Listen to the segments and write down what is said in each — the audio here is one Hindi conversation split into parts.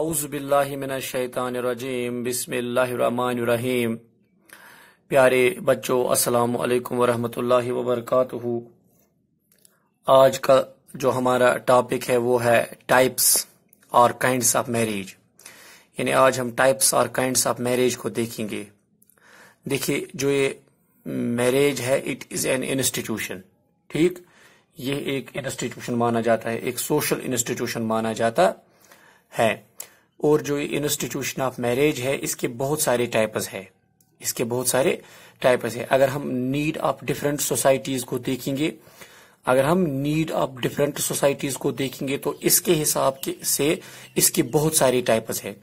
आउज़बिल्लिमिनशैतानरजीम बिसमीम प्यारे बच्चों अस्सलाम वालेकुम वरहमतुल्लाहि वबरकातुह आज का जो हमारा टॉपिक है वो है टाइप्स और काइंड्स ऑफ मैरिज यानी आज हम टाइप्स और काइंड्स ऑफ मैरिज को देखेंगे देखिए जो ये मैरिज है इट इज़ एन इंस्टीट्यूशन ठीक ये एक इंस्टीट्यूशन माना जाता है एक सोशल इंस्टीट्यूशन माना जाता है और जो इंस्टीट्यूशन ऑफ मैरिज है इसके बहुत सारे टाइप्स है इसके बहुत सारे टाइप्स है अगर हम नीड ऑफ डिफरेंट सोसाइटीज को देखेंगे अगर हम नीड ऑफ डिफरेंट सोसाइटीज को देखेंगे तो इसके हिसाब से इसके बहुत सारे टाइप्स है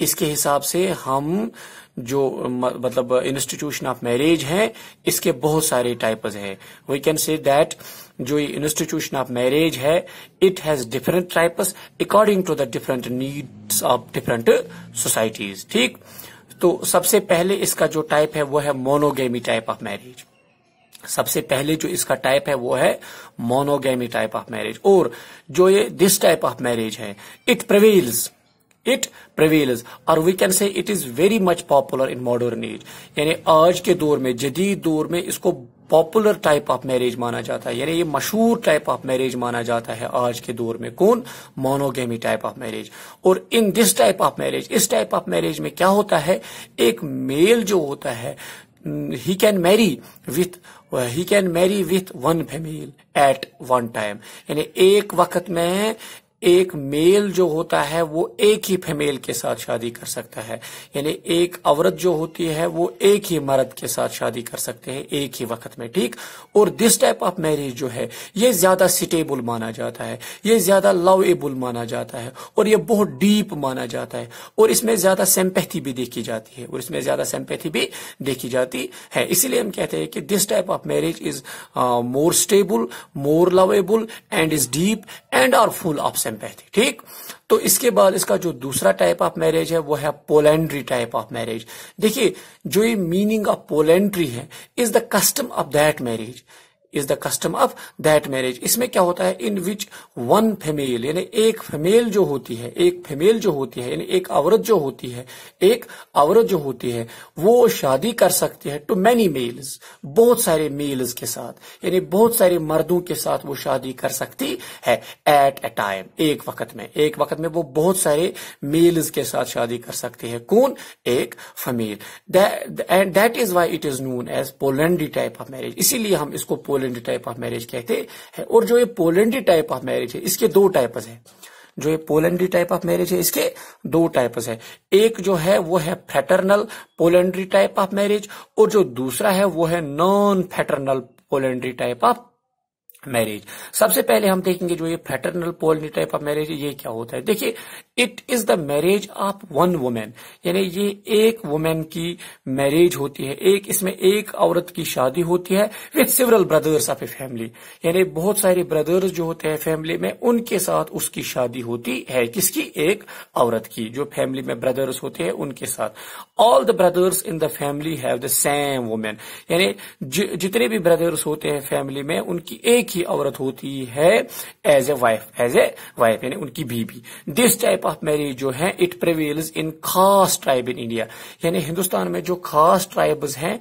इसके हिसाब से हम जो मतलब इंस्टीट्यूशन ऑफ मैरिज है इसके बहुत सारे टाइप्स हैं वी कैन से दैट जो ये इंस्टीट्यूशन ऑफ मैरिज है it has different types according to the different needs of different societies ठीक तो सबसे पहले इसका जो टाइप है वो है मोनोगेमी टाइप ऑफ मैरिज सबसे पहले जो इसका टाइप है वो है मोनोगेमी टाइप ऑफ मैरिज और जो ये दिस टाइप ऑफ मैरिज है इट प्रवेल्स इट प्रवेल्स और we can say it is very much popular in modern age यानी आज के दौर में जदीद दौर में इसको पॉपुलर टाइप ऑफ मैरिज माना जाता है यानी ये मशहूर टाइप ऑफ मैरिज माना जाता है आज के दौर में कौन मोनोगेमी टाइप ऑफ मैरिज और in this type of marriage इस टाइप ऑफ मैरिज में क्या होता है एक मेल जो होता है he can marry with he can marry with one female at one time यानी एक वक्त में एक मेल जो होता है वो एक ही फीमेल के साथ शादी कर सकता है यानी एक औरत जो होती है वो एक ही मर्द के साथ शादी कर सकते हैं एक ही वक्त में ठीक और दिस टाइप ऑफ मैरिज जो है ये ज्यादा स्टेबल माना जाता है ये ज्यादा लवेबल माना जाता है और ये बहुत डीप माना जाता है और इसमें ज्यादा सेम्पैथी भी देखी जाती है और इसमें ज्यादा सेम्पैथी भी देखी जाती है इसीलिए हम कहते हैं कि this type of marriage is more stable more lovable and is deep and are full of empathy ठीक तो इसके बाद इसका जो दूसरा टाइप ऑफ मैरिज है वो है पोलेंड्री टाइप ऑफ मैरिज देखिए जो ये मीनिंग ऑफ पोलेंड्री है is the custom of that marriage is the custom of that marriage इसमें क्या होता है इन विच वन फीमेल यानी एक फीमेल जो होती है एक फीमेल जो होती है यानी एक औरत जो होती है एक औरत जो होती है वो शादी कर सकती है टू मैनी मेल्स बहुत सारे मेल्स के साथ यानी बहुत सारे मर्दों के साथ वो शादी कर सकती है एट ए टाइम एक वक्त में एक वक्त में वो बहुत सारे मेल्स के साथ शादी कर सकती है कौन एक female and that is why it is known as polyandry type of marriage इसीलिए हम इसको पोलेंडी टाइप ऑफ मैरिज कहते हैं और जो ये पोलेंडी टाइप ऑफ मैरिज है इसके दो टाइप्स है जो ये पोलेंड्री टाइप ऑफ मैरिज है इसके दो टाइप्स है एक जो है वो है fraternal polyandry type of marriage और जो दूसरा है वो है non fraternal polyandry type of marriage सबसे पहले हम देखेंगे जो ये fraternal polyandry type of marriage ये क्या होता है देखिए it is the marriage of one woman यानी ये एक वुमेन की मैरिज होती है एक इसमें एक औरत की शादी होती है with several brothers of a family यानी बहुत सारे ब्रदर्स जो होते हैं फैमिली में उनके साथ उसकी शादी होती है किसकी एक औरत की जो फैमिली में ब्रदर्स होते हैं उनके साथ all the brothers in the family have the same woman यानी जितने भी ब्रदर्स होते हैं फैमिली में उनकी एक की औरत होती है as a wife as a wife यानी उनकी बीबी दिस टाइप ऑफ मैरिज जो है इट प्रिवेल्स इन खास ट्राइब इन इंडिया यानी हिंदुस्तान में जो खास ट्राइब्स हैं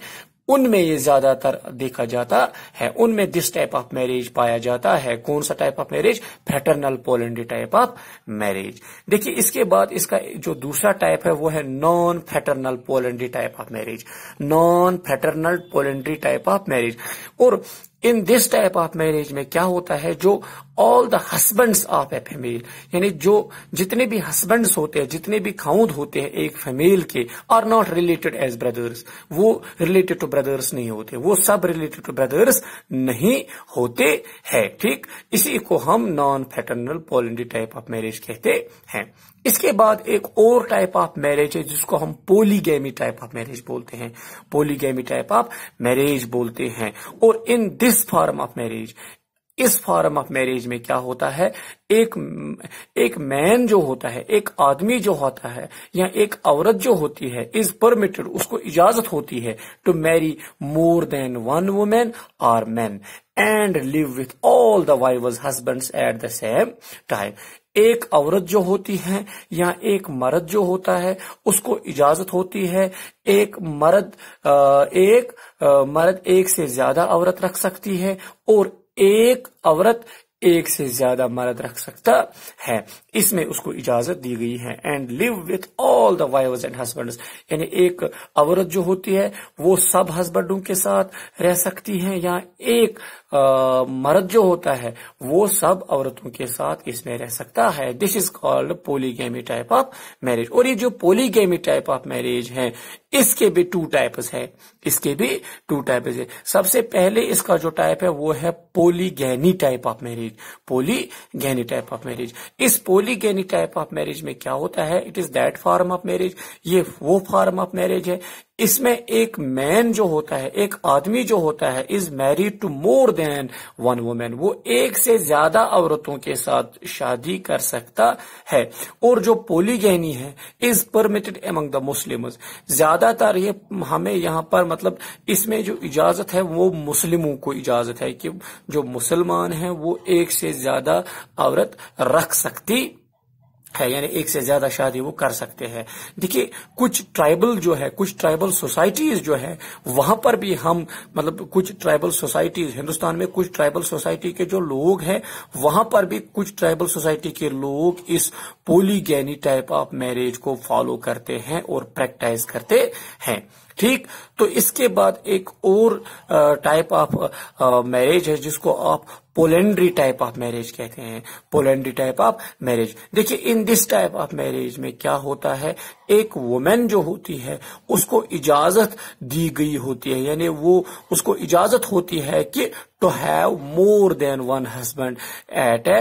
उनमें ये ज्यादातर देखा जाता है उनमें दिस टाइप ऑफ मैरिज पाया जाता है कौन सा type of marriage fraternal polyandry type of marriage देखिए इसके बाद इसका जो दूसरा टाइप है वो है non fraternal polyandry type of marriage non fraternal polyandry type of marriage और in this type of marriage में क्या होता है जो all the husbands of a female यानी जो जितने भी हस्बैंड्स होते हैं जितने भी खाउद होते हैं एक फीमेल के are not related as brothers वो रिलेटेड टू ब्रदर्स नहीं होते वो सब रिलेटेड टू ब्रदर्स नहीं होते हैं ठीक इसी को हम non fraternal polyandry type of marriage कहते हैं इसके बाद एक और टाइप ऑफ मैरिज है जिसको हम पोलीगेमी टाइप ऑफ मैरिज बोलते हैं पोलीगेमी टाइप ऑफ मैरिज बोलते हैं और इन दिस इस फॉर्म ऑफ मैरिज इस फॉर्म ऑफ मैरिज में क्या होता है एक एक मैन जो होता है एक आदमी जो होता है या एक औरत जो होती है इज परमिटेड उसको इजाजत होती है to marry more than one woman or man and live with all the wives husband at the same time एक औरत जो होती है या एक मर्द जो होता है उसको इजाजत होती है एक मर्द एक मर्द एक से ज्यादा औरत रख सकती है और एक औरत एक से ज्यादा मर्द रख सकता है इसमें उसको इजाजत दी गई है and live with all the wives and husband यानी एक औरत जो होती है वो सब हस्बैंडों के साथ रह सकती है या एक मर्द जो होता है वो सब औरतों के साथ इसमें रह सकता है this is called polygamy type of marriage और ये जो पोलीगेमी टाइप ऑफ मैरिज है इसके भी टू टाइप्स है इसके भी टू टाइप्स है सबसे पहले इसका जो टाइप है वो है polygyny type of marriage polygyny type of marriage इस पोलीगैनी टाइप ऑफ मैरिज में क्या होता है it is that form of marriage ये वो फॉर्म ऑफ मैरिज है इसमें एक मैन जो होता है एक आदमी जो होता है is married to more than one woman वो एक से ज्यादा औरतों के साथ शादी कर सकता है और जो पोलीगैनी है is permitted among the Muslim ज्यादातर ये हमें यहां पर मतलब इसमें जो इजाजत है वो मुस्लिमों को इजाजत है कि जो मुसलमान है वो एक से ज्यादा औरत रख सकती है यानी एक से ज्यादा शादी वो कर सकते हैं देखिए कुछ ट्राइबल जो है कुछ ट्राइबल सोसाइटीज जो है वहां पर भी हम मतलब कुछ ट्राइबल सोसाइटीज हिंदुस्तान में कुछ ट्राइबल सोसाइटी के जो लोग हैं वहां पर भी कुछ ट्राइबल सोसाइटी के लोग इस पोलीगैनी टाइप ऑफ मैरिज को फॉलो करते हैं और प्रैक्टाइज करते हैं ठीक तो इसके बाद एक और टाइप ऑफ मैरिज है जिसको आप पोलेंड्री टाइप ऑफ मैरिज कहते हैं पोलेंड्री टाइप ऑफ मैरिज देखिए in this type of marriage में क्या होता है एक वुमेन जो होती है उसको इजाजत दी गई होती है यानी वो उसको इजाजत होती है कि to have more than one husband at a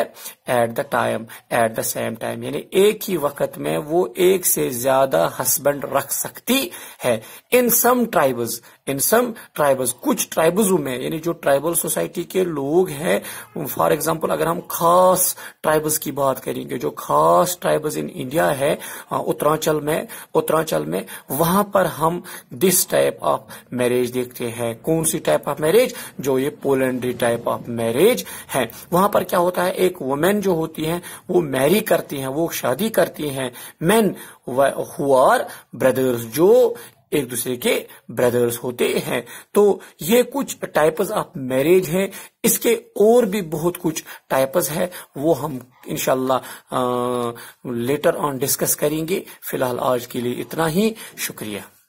at the time at the same time यानी एक ही वक्त में वो एक से ज्यादा हस्बैंड रख सकती है in some tribe tribals in some tribals कुछ ट्राइबल्स में यानी जो ट्राइबल सोसाइटी के लोग हैं फॉर एग्जाम्पल अगर हम खास ट्राइबल्स की बात करेंगे जो खास ट्राइबल्स इन इंडिया है उत्तरांचल में उत्तरांचल में वहां पर हम दिस टाइप ऑफ मैरिज देखते हैं कौन सी टाइप ऑफ मैरिज जो ये पोलेंड्री टाइप ऑफ मैरिज है वहां पर क्या होता है एक वुमेन जो होती है वो मैरी करती है वो शादी करती है मैन हु आर ब्रदर्स जो एक दूसरे के ब्रदर्स होते हैं तो ये कुछ टाइप्स ऑफ मैरिज हैं इसके और भी बहुत कुछ टाइप्स है वो हम इनशाला लेटर ऑन डिस्कस करेंगे फिलहाल आज के लिए इतना ही शुक्रिया